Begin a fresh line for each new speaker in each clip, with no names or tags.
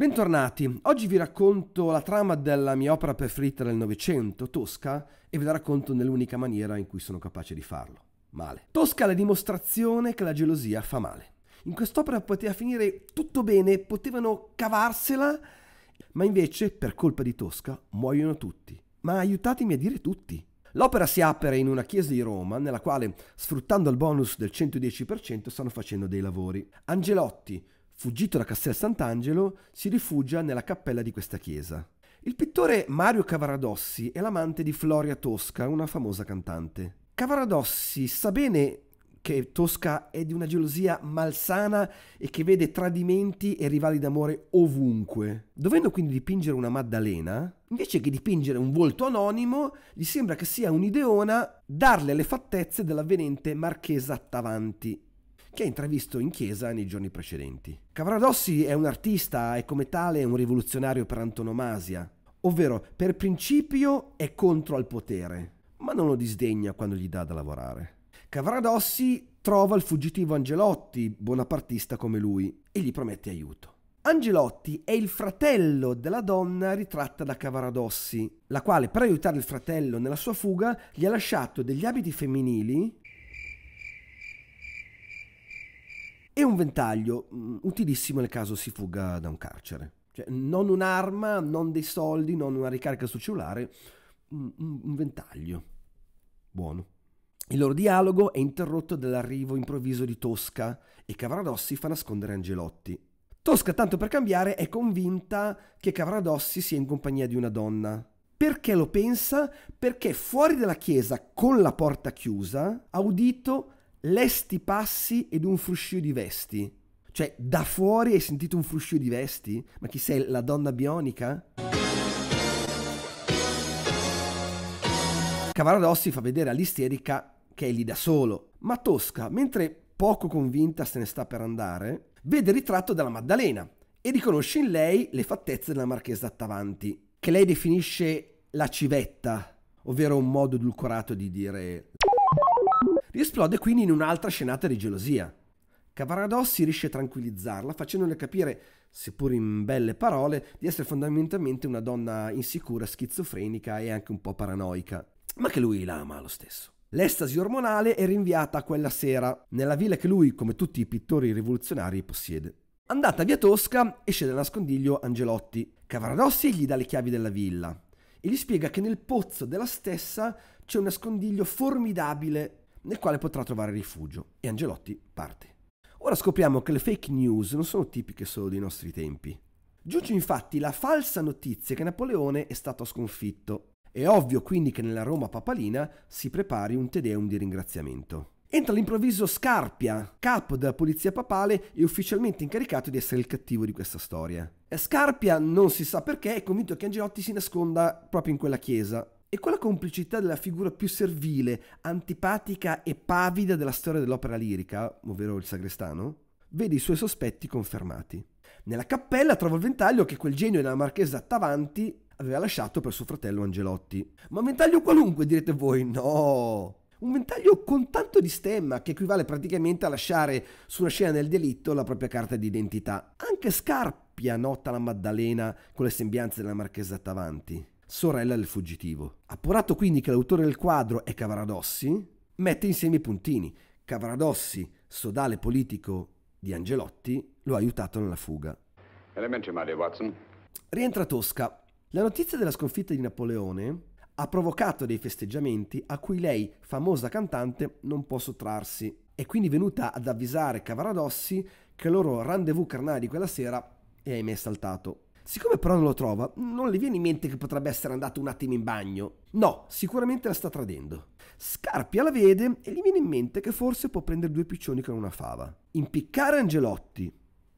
Bentornati, oggi vi racconto la trama della mia opera preferita del Novecento, Tosca, e ve la racconto nell'unica maniera in cui sono capace di farlo, male. Tosca è la dimostrazione che la gelosia fa male. In quest'opera poteva finire tutto bene, potevano cavarsela, ma invece, per colpa di Tosca, muoiono tutti. Ma aiutatemi a dire tutti. L'opera si apre in una chiesa di Roma nella quale, sfruttando il bonus del 110%, stanno facendo dei lavori. Angelotti, fuggito da Castel Sant'Angelo, si rifugia nella cappella di questa chiesa. Il pittore Mario Cavaradossi è l'amante di Floria Tosca, una famosa cantante. Cavaradossi sa bene che Tosca è di una gelosia malsana e che vede tradimenti e rivali d'amore ovunque. Dovendo quindi dipingere una Maddalena, invece che dipingere un volto anonimo, gli sembra che sia un'ideona darle le fattezze dell'avvenente Marchesa Tavanti, che ha intravisto in chiesa nei giorni precedenti. Cavaradossi è un artista e come tale è un rivoluzionario per antonomasia, ovvero per principio è contro al potere, ma non lo disdegna quando gli dà da lavorare. Cavaradossi trova il fuggitivo Angelotti, bonapartista come lui, e gli promette aiuto. Angelotti è il fratello della donna ritratta da Cavaradossi, la quale per aiutare il fratello nella sua fuga gli ha lasciato degli abiti femminili e un ventaglio mm, utilissimo nel caso si fugga da un carcere. Cioè, non un'arma, non dei soldi, non una ricarica sul cellulare, un, un ventaglio. Buono. Il loro dialogo è interrotto dall'arrivo improvviso di Tosca e Cavaradossi fa nascondere Angelotti. Tosca, tanto per cambiare, è convinta che Cavaradossi sia in compagnia di una donna. Perché lo pensa? Perché fuori dalla chiesa, con la porta chiusa, ha udito lesti passi ed un fruscio di vesti. Cioè, da fuori hai sentito un fruscio di vesti? Ma chi sei, la donna bionica? Cavaradossi fa vedere all'isterica che è lì da solo, ma Tosca, mentre poco convinta se ne sta per andare, vede il ritratto della Maddalena e riconosce in lei le fattezze della Marchesa Attavanti, che lei definisce la civetta, ovvero un modo edulcorato di dire Riesplode quindi in un'altra scenata di gelosia. Cavaradossi riesce a tranquillizzarla facendole capire, seppur in belle parole, di essere fondamentalmente una donna insicura, schizofrenica e anche un po' paranoica, ma che lui la ama lo stesso. L'estasi ormonale è rinviata a quella sera, nella villa che lui, come tutti i pittori rivoluzionari, possiede. Andata via Tosca, esce dal nascondiglio Angelotti. Cavaradossi gli dà le chiavi della villa e gli spiega che nel pozzo della stessa c'è un nascondiglio formidabile nel quale potrà trovare rifugio e Angelotti parte. Ora scopriamo che le fake news non sono tipiche solo dei nostri tempi. Giunge infatti la falsa notizia che Napoleone è stato sconfitto. È ovvio quindi che nella Roma papalina si prepari un tedeum di ringraziamento. Entra all'improvviso Scarpia, capo della polizia papale e ufficialmente incaricato di essere il cattivo di questa storia. Scarpia, non si sa perché, è convinto che Angelotti si nasconda proprio in quella chiesa, e quella complicità della figura più servile, antipatica e pavida della storia dell'opera lirica, ovvero il sagrestano, vede i suoi sospetti confermati. Nella cappella trova il ventaglio che quel genio della marchesa Tavanti aveva lasciato per suo fratello Angelotti. Ma un ventaglio qualunque, direte voi, no! Un ventaglio con tanto di stemma che equivale praticamente a lasciare su una scena del delitto la propria carta d'identità. Anche Scarpia nota la Maddalena con le sembianze della marchesa Tavanti sorella del fuggitivo. Appurato quindi che l'autore del quadro è Cavaradossi, mette insieme i puntini. Cavaradossi, sodale politico di Angelotti, lo ha aiutato nella fuga. Elementi, Mario Watson. Rientra Tosca. La notizia della sconfitta di Napoleone ha provocato dei festeggiamenti a cui lei, famosa cantante, non può sottrarsi. È quindi venuta ad avvisare Cavaradossi che il loro rendezvous carnale di quella sera è ahimè saltato. Siccome però non lo trova, non le viene in mente che potrebbe essere andato un attimo in bagno. No, sicuramente la sta tradendo. Scarpia la vede e gli viene in mente che forse può prendere due piccioni con una fava, impiccare Angelotti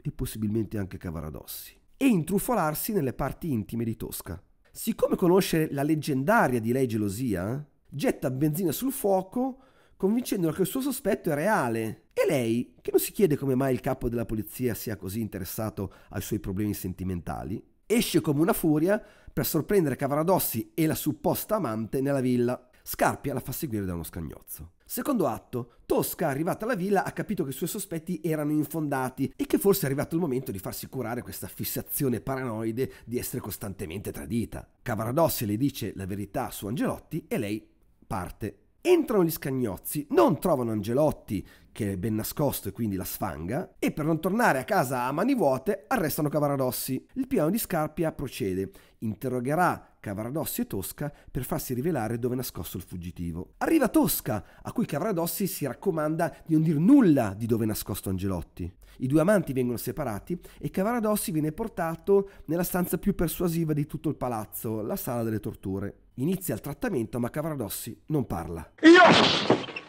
e possibilmente anche Cavaradossi e intrufolarsi nelle parti intime di Tosca. Siccome conosce la leggendaria di lei gelosia, getta benzina sul fuoco convincendola che il suo sospetto è reale. E lei, che non si chiede come mai il capo della polizia sia così interessato ai suoi problemi sentimentali, esce come una furia per sorprendere Cavaradossi e la supposta amante nella villa. Scarpia la fa seguire da uno scagnozzo. Secondo atto, Tosca, arrivata alla villa, ha capito che i suoi sospetti erano infondati e che forse è arrivato il momento di farsi curare questa fissazione paranoide di essere costantemente tradita. Cavaradossi le dice la verità su Angelotti e lei parte. Entrano gli scagnozzi, non trovano Angelotti, che è ben nascosto e quindi la sfanga, e per non tornare a casa a mani vuote arrestano Cavaradossi. Il piano di Scarpia procede, interrogherà Cavaradossi e Tosca per farsi rivelare dove è nascosto il fuggitivo. Arriva Tosca, a cui Cavaradossi si raccomanda di non dire nulla di dove è nascosto Angelotti. I due amanti vengono separati e Cavaradossi viene portato nella stanza più persuasiva di tutto il palazzo, la sala delle torture. Inizia il trattamento ma Cavaradossi non parla. Io!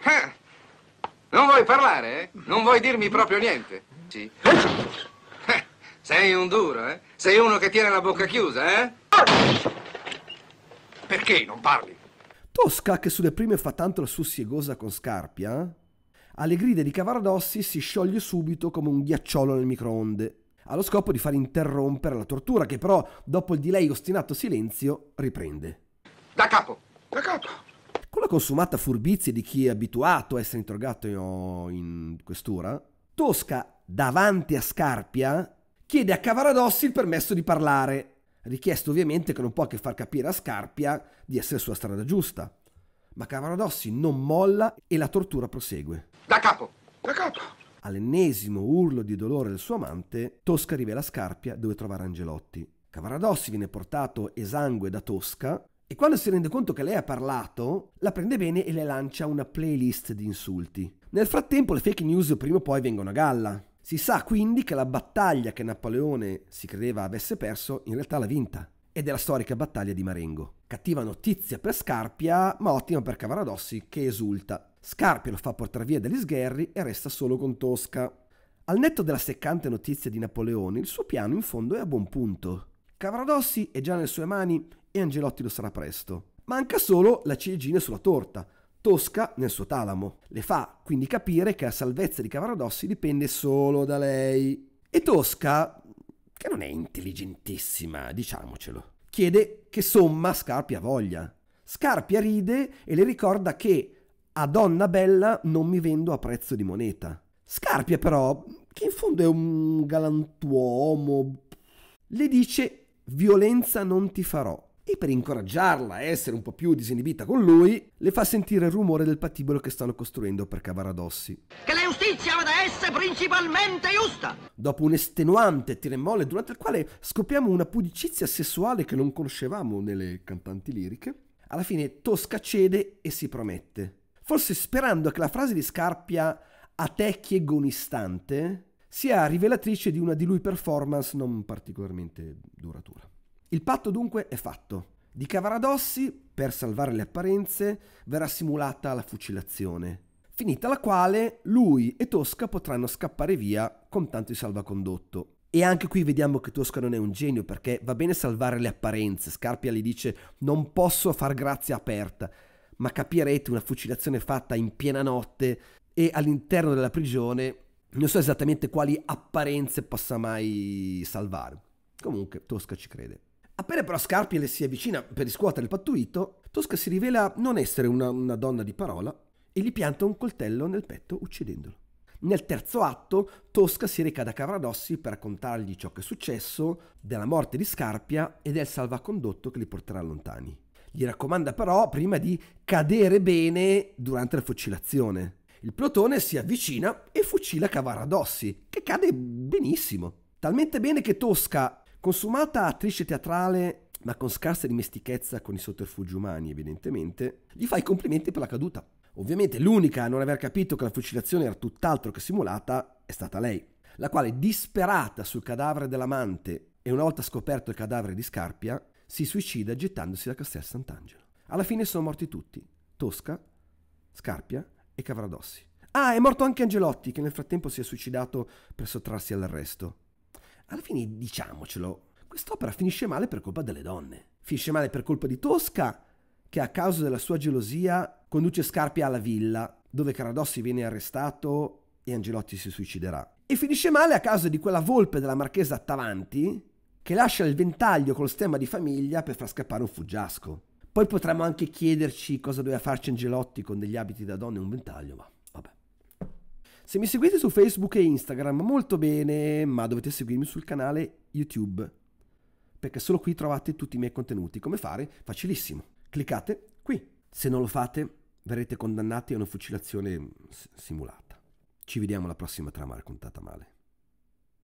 Eh, non vuoi parlare, eh? Non vuoi dirmi proprio niente? Sì. Eh, sei un duro, eh? Sei uno che tiene la bocca chiusa, eh? Perché non parli? Tosca, che sulle prime fa tanto la sussiegosa con Scarpia, eh? alle grida di Cavaradossi si scioglie subito come un ghiacciolo nel microonde, allo scopo di far interrompere la tortura che però, dopo il di lei ostinato silenzio, riprende. Da capo. Da capo con la consumata furbizia di chi è abituato a essere interrogato in questura, Tosca, davanti a Scarpia, chiede a Cavaradossi il permesso di parlare, richiesto ovviamente che non può che far capire a Scarpia di essere sulla strada giusta. Ma Cavaradossi non molla e la tortura prosegue. Da capo, da capo. All'ennesimo urlo di dolore del suo amante, Tosca rivela a Scarpia dove trovare Angelotti. Cavaradossi viene portato esangue da Tosca e quando si rende conto che lei ha parlato, la prende bene e le lancia una playlist di insulti. Nel frattempo le fake news prima o poi vengono a galla. Si sa quindi che la battaglia che Napoleone si credeva avesse perso in realtà l'ha vinta ed è la storica battaglia di Marengo. Cattiva notizia per Scarpia, ma ottima per Cavaradossi che esulta. Scarpia lo fa portare via dagli sgherri e resta solo con Tosca. Al netto della seccante notizia di Napoleone, il suo piano in fondo è a buon punto. Cavaradossi è già nelle sue mani e Angelotti lo sarà presto. Manca solo la ciliegina sulla torta, Tosca nel suo talamo. Le fa quindi capire che la salvezza di Cavaradossi dipende solo da lei. E Tosca, che non è intelligentissima, diciamocelo, chiede che somma Scarpia voglia. Scarpia ride e le ricorda che a donna bella non mi vendo a prezzo di moneta. Scarpia però, che in fondo è un galantuomo, le dice violenza non ti farò. E per incoraggiarla a essere un po' più disinibita con lui, le fa sentire il rumore del patibolo che stanno costruendo per Cavaradossi. Che la giustizia vada essere principalmente giusta! Dopo un estenuante tiremolle durante il quale scopriamo una pudicizia sessuale che non conoscevamo nelle cantanti liriche, alla fine Tosca cede e si promette. Forse sperando che la frase di Scarpia a te chiedo un istante sia rivelatrice di una di lui performance non particolarmente duratura. Il patto dunque è fatto. Di Cavaradossi, per salvare le apparenze, verrà simulata la fucilazione, finita la quale lui e Tosca potranno scappare via con tanto di salvacondotto. E anche qui vediamo che Tosca non è un genio perché va bene salvare le apparenze, Scarpia gli dice non posso far grazia aperta, ma capirete una fucilazione fatta in piena notte e all'interno della prigione non so esattamente quali apparenze possa mai salvare. Comunque, Tosca ci crede. Appena però Scarpi le si avvicina per riscuotere il pattuito, Tosca si rivela non essere una, una donna di parola e gli pianta un coltello nel petto uccidendolo. Nel terzo atto, Tosca si reca da Cavaradossi per raccontargli ciò che è successo, della morte di Scarpia e del salvacondotto che li porterà lontani. Gli raccomanda però prima di cadere bene durante la fucilazione, il plotone si avvicina e fucila Cavaradossi, che cade benissimo. Talmente bene che Tosca, consumata attrice teatrale ma con scarsa dimestichezza con i sotterfugi umani evidentemente, gli fa i complimenti per la caduta. Ovviamente l'unica a non aver capito che la fucilazione era tutt'altro che simulata è stata lei, la quale disperata sul cadavere dell'amante e una volta scoperto il cadavere di Scarpia, si suicida gettandosi da Castel Sant'Angelo. Alla fine sono morti tutti, Tosca, Scarpia e Cavaradossi. Ah, è morto anche Angelotti, che nel frattempo si è suicidato per sottrarsi all'arresto. Alla fine, diciamocelo, quest'opera finisce male per colpa delle donne. Finisce male per colpa di Tosca, che a causa della sua gelosia conduce Scarpia alla villa, dove Caradossi viene arrestato e Angelotti si suiciderà. E finisce male a causa di quella volpe della marchesa Tavanti, che lascia il ventaglio col stemma di famiglia per far scappare un fuggiasco. Poi potremmo anche chiederci cosa doveva farci Angelotti con degli abiti da donna e un ventaglio, ma vabbè. Se mi seguite su Facebook e Instagram, molto bene, ma dovete seguirmi sul canale YouTube, perché solo qui trovate tutti i miei contenuti. Come fare? Facilissimo. Cliccate qui. Se non lo fate, verrete condannati a una fucilazione simulata. Ci vediamo alla prossima trama raccontata male.